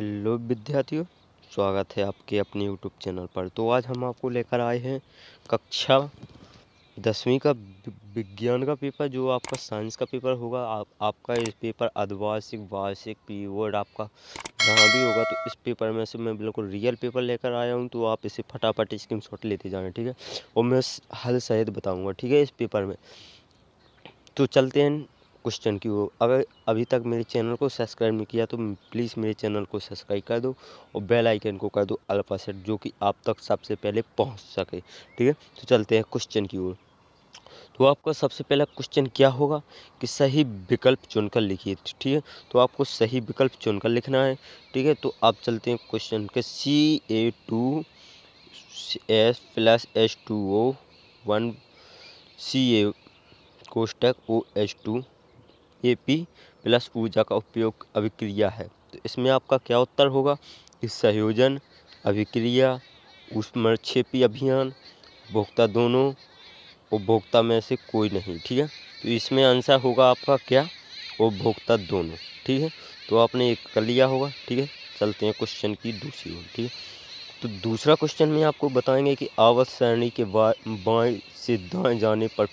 hello विद्यार्थियों स्वागत है आपके अपने यूट्यूब चैनल पर तो आज हम आपको लेकर आए हैं कक्षा दसवीं का विज्ञान का पेपर जो आपका साइंस का पेपर होगा आप, आपका इस पेपर अधिक वार्षिक वर्ड आपका जहाँ भी होगा तो इस पेपर में से मैं बिल्कुल रियल पेपर लेकर आया हूँ तो आप इसे फटाफट स्क्रीन शॉट लेते जाना ठीक है और मैं हल सहित बताऊँगा ठीक है इस पेपर में तो चलते हैं क्वेश्चन की हो अगर अभी तक मेरे चैनल को सब्सक्राइब नहीं किया तो प्लीज़ मेरे चैनल को सब्सक्राइब कर दो और बेल आइकन को कर दो अल्फा सेट जो कि आप तक सबसे पहले पहुंच सके ठीक है तो चलते हैं क्वेश्चन की ओर तो आपका सबसे पहला क्वेश्चन क्या होगा कि सही विकल्प चुनकर लिखिए ठीक है तो आपको सही विकल्प चुनकर लिखना है ठीक है तो आप चलते हैं क्वेश्चन के C A two S plus H two O one C A कोष्टक O H two A P plus ऊर्जा का उपयोग अभिक्रिया है तो इसमें आपका क्या उत्तर होगा कि संयोजन अभिक्रिया उष्मक्षेपी अभियान उपभोक्ता दोनों उपभोक्ता में से कोई नहीं ठीक है तो इसमें आंसर होगा आपका क्या उपभोक्ता दोनों ठीक है तो आपने एक कर लिया होगा ठीक है चलते हैं क्वेश्चन की दूसरी ओर ठीक है तो दूसरा क्वेश्चन में आपको बताएंगे कि आवत सरणी के बाएं से दाएं जाने पर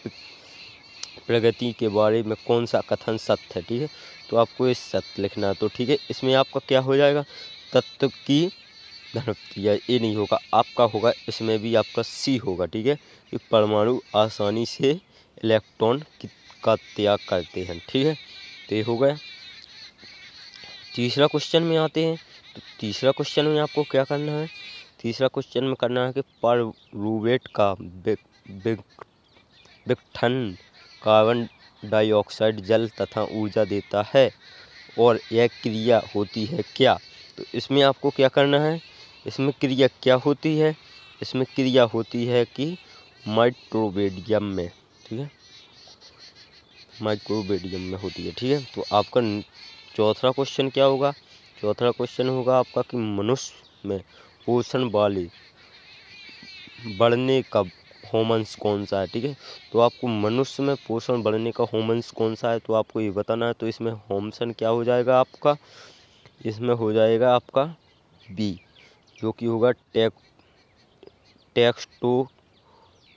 प्रगति के बारे में कौन सा कथन सत्य है ठीक है तो आपको ये सत्य लिखना है तो ठीक है इसमें आपका क्या हो जाएगा तत्व की धनप्रिया ये नहीं होगा आपका होगा इसमें भी आपका सी होगा ठीक है कि परमाणु आसानी से इलेक्ट्रॉन का त्याग करते हैं ठीक है तो ये हो गया तीसरा क्वेश्चन में आते हैं तो तीसरा क्वेश्चन में आपको क्या करना है तीसरा क्वेश्चन में करना है कि पर रूबेट का विघटन कार्बन डाइऑक्साइड जल तथा ऊर्जा देता है और यह क्रिया होती है क्या तो इसमें आपको क्या करना है इसमें क्रिया क्या होती है इसमें क्रिया होती है कि माइक्रोबेडियम में ठीक है माइक्रोबेडियम में होती है ठीक है तो आपका चौथा क्वेश्चन क्या होगा चौथा क्वेश्चन होगा आपका कि मनुष्य में पोषण वाले बढ़ने का होमन्स कौन सा है ठीक है तो आपको मनुष्य में पोषण बढ़ने का होमन्स कौन सा है तो आपको ये बताना है तो इसमें होमसन क्या हो जाएगा आपका इसमें हो जाएगा आपका बी जो कि होगा टेक टू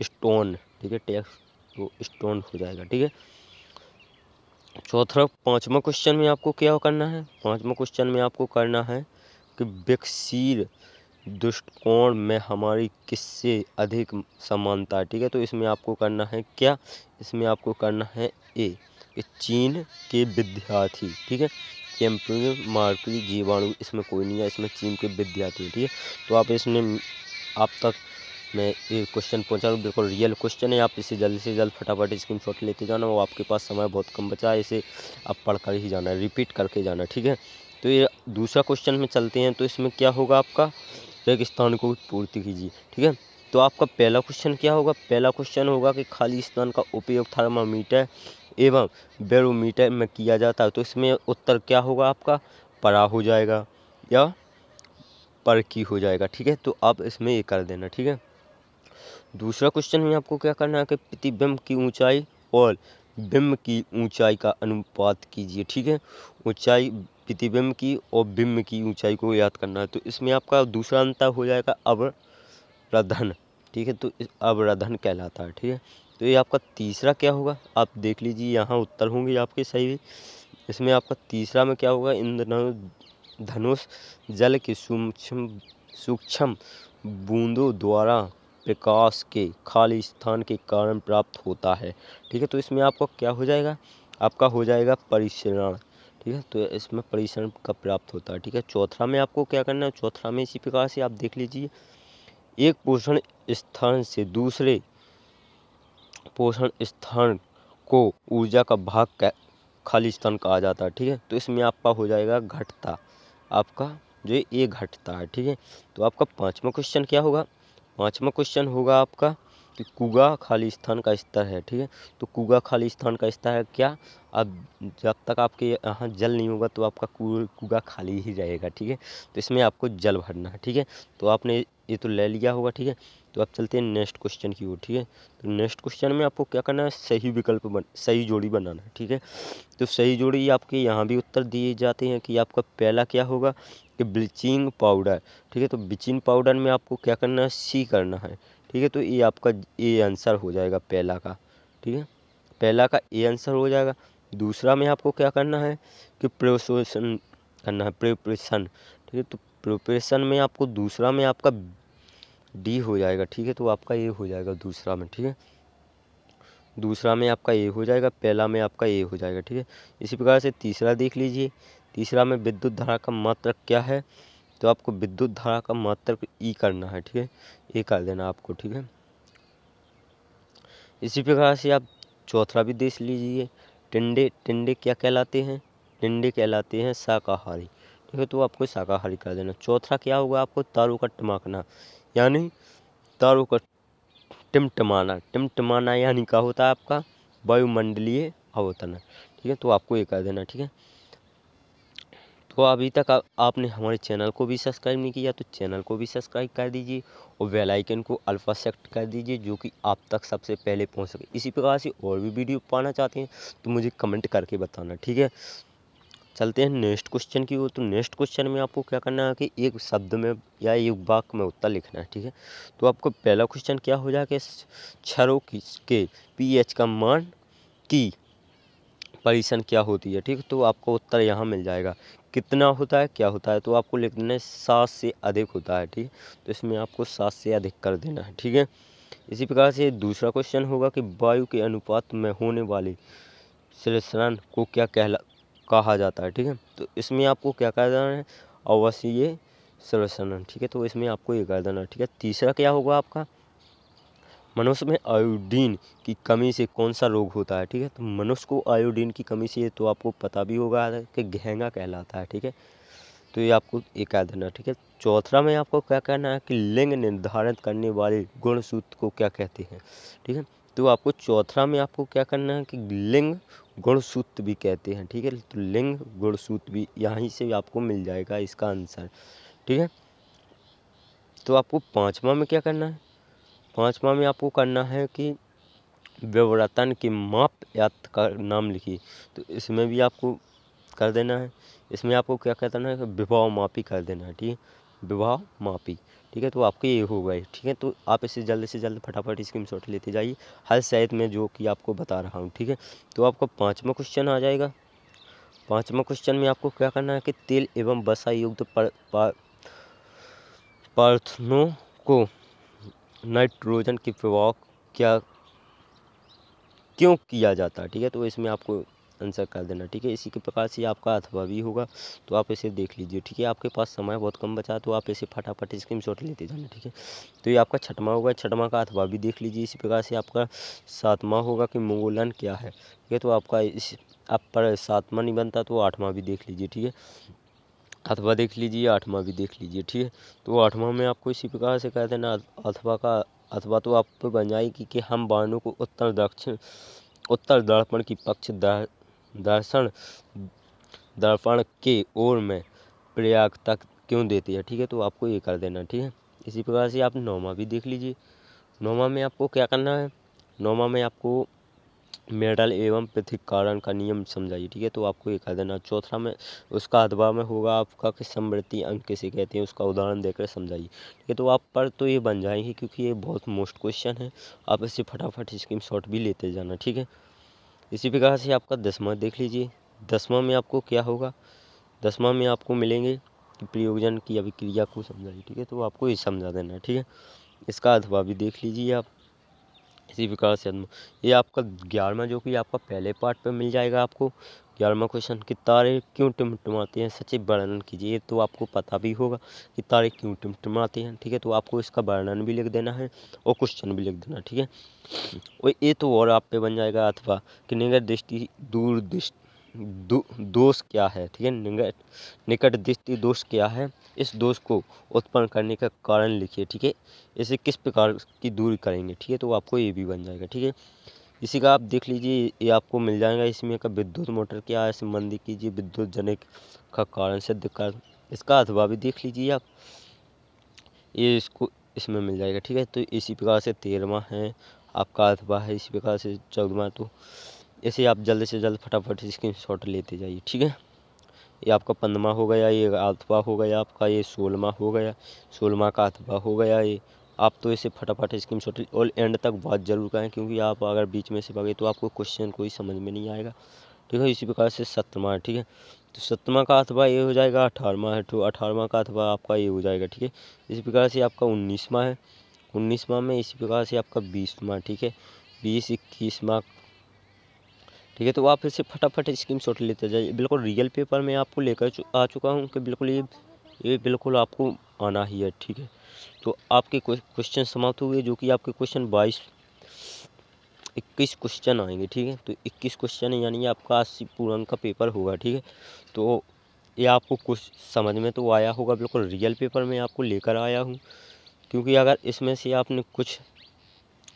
स्टोन ठीक है टेक्स टू स्टोन हो जाएगा ठीक है चौथा पाँचवा क्वेश्चन में आपको क्या करना है पाँचवा क्वेश्चन में आपको करना है कि बिकसीर दृष्टिकोण में हमारी किससे अधिक समानता है ठीक है तो इसमें आपको करना है क्या इसमें आपको करना है ए कि चीन के विद्यार्थी ठीक है चैम्पियन मार्की जीवाणु इसमें कोई नहीं है इसमें चीन के विद्यार्थी ठीक है तो आप इसमें आप तक मैं ये क्वेश्चन पहुंचा रहा बिल्कुल रियल क्वेश्चन है आप इसे जल्द से जल्द फटाफट स्क्रीन शॉट लेते जाना वो आपके पास समय बहुत कम बचा है इसे आप पढ़ कर ही जाना है रिपीट करके जाना ठीक है तो ये दूसरा क्वेश्चन में चलते हैं तो इसमें क्या होगा आपका रेगिस्तान को पूर्ति कीजिए ठीक है तो आपका पहला क्वेश्चन क्या होगा पहला क्वेश्चन होगा कि खालिस्तान का उपयोग थर्मामीटर एवं बेरोमीटर में किया जाता है तो इसमें उत्तर क्या होगा आपका परा हो जाएगा या पर की हो जाएगा ठीक है तो आप इसमें ये कर देना ठीक है दूसरा क्वेश्चन में आपको क्या करना है कि प्रतिबिंब की ऊंचाई और बिम्ब की ऊंचाई का अनुपात कीजिए ठीक है ऊंचाई प्रतिबिंब की और बिम्ब की ऊंचाई को याद करना है तो इसमें आपका दूसरा अंतर हो जाएगा अवरधन ठीक है तो अवरधन कहलाता है ठीक है तो ये आपका तीसरा क्या होगा आप देख लीजिए यहाँ उत्तर होंगे आपके सही इसमें आपका तीसरा में क्या होगा इंद्र धनुष जल के सूक्ष्म सूक्ष्म बूंदों द्वारा प्रकाश के खाली स्थान के कारण प्राप्त होता है ठीक है तो इसमें आपको क्या हो जाएगा आपका हो जाएगा परिसरण ठीक है तो इसमें परिसरण का प्राप्त होता है ठीक है चौथरा में आपको क्या करना है चौथरा में इसी प्रकार से आप देख लीजिए एक पोषण स्थान से दूसरे पोषण स्थान को ऊर्जा का भाग का खाली स्थान कहा जाता है ठीक है तो इसमें आपका हो जाएगा घटता आपका जो ये घटता है ठीक है तो आपका पाँचवा क्वेश्चन क्या होगा पाँचवा क्वेश्चन होगा आपका कि कुगा खाली स्थान का स्तर है ठीक है तो कुगा खाली स्थान का स्तर है क्या अब जब तक आपके यहाँ जल नहीं होगा तो आपका कुगा खाली ही रहेगा ठीक है तो इसमें आपको जल भरना है ठीक है तो आपने ये तो ले लिया होगा ठीक है तो आप चलते हैं नेक्स्ट क्वेश्चन की ओर ठीक है तो नेक्स्ट क्वेश्चन में आपको क्या करना है सही विकल्प बन सही जोड़ी बनाना है ठीक है तो सही जोड़ी आपके यहाँ भी उत्तर दिए जाते हैं कि आपका पहला क्या होगा कि ब्लीचिंग पाउडर ठीक है तो ब्लीचिंग पाउडर में आपको क्या करना है सी करना है ठीक है तो ये आपका ए आंसर हो जाएगा पहला का ठीक है पहला का ए आंसर हो जाएगा दूसरा में आपको क्या करना है कि प्रोसोशन करना है प्रिपरेशन ठीक है तो प्रिपरेशन में आपको दूसरा में आपका डी हो जाएगा ठीक है तो आपका ए हो जाएगा दूसरा में ठीक है दूसरा में आपका ए हो जाएगा पहला में आपका ए हो जाएगा ठीक है इसी प्रकार से तीसरा देख लीजिए तीसरा में विद्युत धारा का मात्रक क्या है तो आपको विद्युत धारा का मात्रक ई e करना है ठीक है ये कर देना आपको ठीक है इसी प्रकार से आप चौथा भी देख लीजिए टिंडे टिंडे क्या कहलाते हैं टिंडे कहलाते हैं शाकाहारी ठीक है तो आपको शाकाहारी कर देना चौथा क्या होगा आपको तारों का टमाकना यानी तारों का टिमटमाना टिमटमाना यानी क्या होता है आपका वायुमंडलीय अवतन ठीक है तो आपको ये कर देना ठीक है तो अभी तक आ, आपने हमारे चैनल को भी सब्सक्राइब नहीं किया तो चैनल को भी सब्सक्राइब कर दीजिए और बेल आइकन को अल्फा सेक्ट कर दीजिए जो कि आप तक सबसे पहले पहुंच सके इसी प्रकार से और भी वीडियो पाना चाहते हैं तो मुझे कमेंट करके बताना ठीक है चलते हैं नेक्स्ट क्वेश्चन की ओर तो नेक्स्ट क्वेश्चन में आपको क्या करना है कि एक शब्द में या एक वाक्य में उत्तर लिखना है ठीक है तो आपका पहला क्वेश्चन क्या हो जाएगा कि की के एच का मान की परिसन क्या होती है ठीक तो आपको उत्तर यहाँ मिल जाएगा कितना होता है क्या होता है तो आपको देना है सात से अधिक होता है ठीक तो इसमें आपको सात से अधिक कर देना है ठीक है इसी प्रकार से दूसरा क्वेश्चन होगा कि वायु के अनुपात में होने वाली श्रेषण को क्या कहला कहा जाता है ठीक है तो इसमें आपको क्या कर देना है अवश्य ये सर्वसरण ठीक है तो इसमें आपको ये कर देना ठीक है तीसरा क्या होगा आपका मनुष्य में आयोडीन की कमी से कौन सा रोग होता है ठीक है तो मनुष्य को आयोडीन की कमी से ये तो आपको पता भी होगा कि घेंगा कहलाता है ठीक है तो ये आपको एक याद देना ठीक है चौथा में आपको क्या कहना है कि लिंग निर्धारित करने वाले गुणसूत्र को क्या कहते हैं ठीक है तो आपको चौथा में आपको क्या करना है कि लिंग गुणसूत्र भी कहते हैं ठीक है तो लिंग गुणसूत्र भी यहीं से भी आपको मिल जाएगा इसका आंसर ठीक है तो आपको पाँचवा में क्या करना है पाँचवा में आपको करना है कि विवर्तन की माप या का नाम लिखिए तो इसमें भी आपको कर देना है इसमें आपको क्या करना है विभाव मापी कर देना है ठीक है विभाव मापी ठीक है तो आपके ये हो गए ठीक है तो आप इसे जल्द से जल्द फटाफट स्क्रीन शॉट लेते जाइए हर शायद में जो कि आपको बता रहा हूँ ठीक है तो आपका पाँचवा क्वेश्चन आ जाएगा पाँचवा क्वेश्चन में आपको क्या करना है कि तेल एवं बसा युक्त पर, पर, पार्थनों को नाइट्रोजन की प्रभाव क्या क्यों किया जाता है ठीक है तो इसमें आपको आंसर कर देना ठीक है इसी के प्रकार से आपका अथवा भी होगा तो आप इसे देख लीजिए ठीक है आपके पास समय बहुत कम बचा तो आप इसे फटाफट स्क्रीन शॉट लेते जाना ठीक है तो ये आपका छठवा होगा छठवा का अथवा भी देख लीजिए इसी प्रकार से आपका सातवां होगा कि मंगोलन क्या है ठीक है तो आपका इस आप पर सातवा नहीं बनता तो आठवां भी देख लीजिए ठीक है अथवा देख लीजिए आठवां भी देख लीजिए ठीक है तो आठवा में आपको इसी प्रकार से कह देना अथवा का अथवा तो आप बन जाएगी कि हम बाणों को उत्तर दक्षिण उत्तर दर्पण की पक्ष दर्शन दर्पण के ओर में प्रयाग तक क्यों देती है ठीक है तो आपको ये कर देना ठीक है इसी प्रकार से आप नौमा भी देख लीजिए नौमा में आपको क्या करना है नौमा में आपको मेडल एवं कारण का नियम समझाइए ठीक है तो आपको ये कर देना चौथा में उसका अथवा में होगा आपका कि समृद्धि अंक किसे कहते हैं उसका उदाहरण देकर समझाइए ठीक है तो आप पर तो ये बन जाएंगे क्योंकि ये बहुत मोस्ट क्वेश्चन है आप इससे फटाफट स्क्रीन शॉट भी लेते जाना ठीक है इसी प्रकार से आपका दसवा देख लीजिए दसवा में आपको क्या होगा दसवा में आपको मिलेंगे कि प्रयोजन की अभिक्रिया को समझाइए ठीक है तो आपको ये समझा देना ठीक है इसका अथवा भी देख लीजिए आप किसी प्रकार से ये आपका ग्यारहवा जो कि आपका पहले पार्ट पे मिल जाएगा आपको ग्यारहवा क्वेश्चन कि तारे क्यों टिमटमाते हैं सचिव वर्णन कीजिए तो आपको पता भी होगा कि तारे क्यों टिमटमाते हैं ठीक है तो आपको इसका वर्णन भी लिख देना है और क्वेश्चन भी लिख देना ठीक है और ये तो और आप पे बन जाएगा अथवा कि निगर दृष्टि दूर दृष्टि दोष क्या है ठीक है निकट निकट दृष्टि दोष क्या है इस दोष को उत्पन्न करने का कारण लिखिए ठीक है इसे किस प्रकार की दूर करेंगे ठीक है तो आपको ये भी बन जाएगा ठीक है इसी का आप देख लीजिए ये आपको मिल जाएगा इसमें का विद्युत मोटर क्या है संबंधी कीजिए विद्युत जनक का कारण सिद्ध कर इसका अथवा भी देख लीजिए आप ये इसको इसमें मिल जाएगा ठीक है तो इसी प्रकार से तेरहवा है आपका अथवा है इसी प्रकार से चौदवा तो ऐसे आप जल्द से जल्द फटाफट स्क्रीन शॉट लेते जाइए ठीक है ये आपका पंदमा हो गया ये आतवा हो गया आपका ये सोलमा हो गया सोलमा का आतवा हो गया ये आप तो इसे फटाफट स्क्रीन शॉट और एंड तक बात जरूर करें क्योंकि आप अगर बीच में से भागे तो आपको क्वेश्चन कोई समझ में नहीं आएगा ठीक है इसी प्रकार से सतमा ठीक है तो सतमा का अथवा ये हो जाएगा अठारवा है तो अठारवा का अथवा आपका ये हो जाएगा ठीक है इसी प्रकार से आपका उन्नीसवा है उन्नीसवा में इसी प्रकार से आपका बीसवा ठीक है बीस इक्कीसवा ठीक है तो आप फिर से फटाफट स्क्रीन शॉट लेते जाइए बिल्कुल रियल पेपर में आपको लेकर आ चुका हूँ कि बिल्कुल ये ये बिल्कुल आपको आना ही है ठीक है तो आपके क्वेश्चन समाप्त हुए जो कि आपके क्वेश्चन बाईस इक्कीस क्वेश्चन आएंगे ठीक है तो इक्कीस क्वेश्चन यानी आपका अस्सी पूर्ण का पेपर होगा ठीक है तो ये आपको कुछ समझ में तो आया होगा बिल्कुल रियल पेपर में आपको लेकर आया हूँ क्योंकि अगर इसमें से आपने कुछ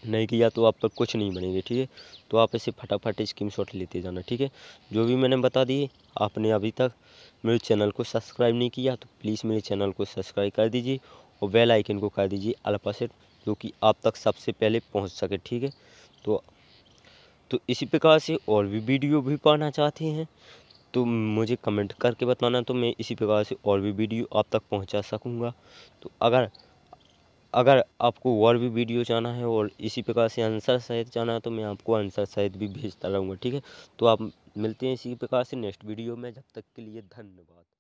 नहीं किया तो आप तक कुछ नहीं बनेंगे ठीक है तो आप इसे फटाफट स्क्रीन शॉट लेते जाना ठीक है जो भी मैंने बता दिए आपने अभी तक मेरे चैनल को सब्सक्राइब नहीं किया तो प्लीज़ मेरे चैनल को सब्सक्राइब कर दीजिए और बेल आइकन को कर दीजिए अल्पा सेट जो कि आप तक सबसे पहले पहुँच सके ठीक है तो तो इसी प्रकार से और भी वीडियो भी पाना चाहते हैं तो मुझे कमेंट करके बताना तो मैं इसी प्रकार से और भी वीडियो आप तक पहुँचा सकूँगा तो अगर अगर आपको और भी वीडियो चाहना है और इसी प्रकार से आंसर सहित चाहना है तो मैं आपको आंसर सहित भी भेजता रहूँगा ठीक है तो आप मिलते हैं इसी प्रकार से नेक्स्ट वीडियो में जब तक के लिए धन्यवाद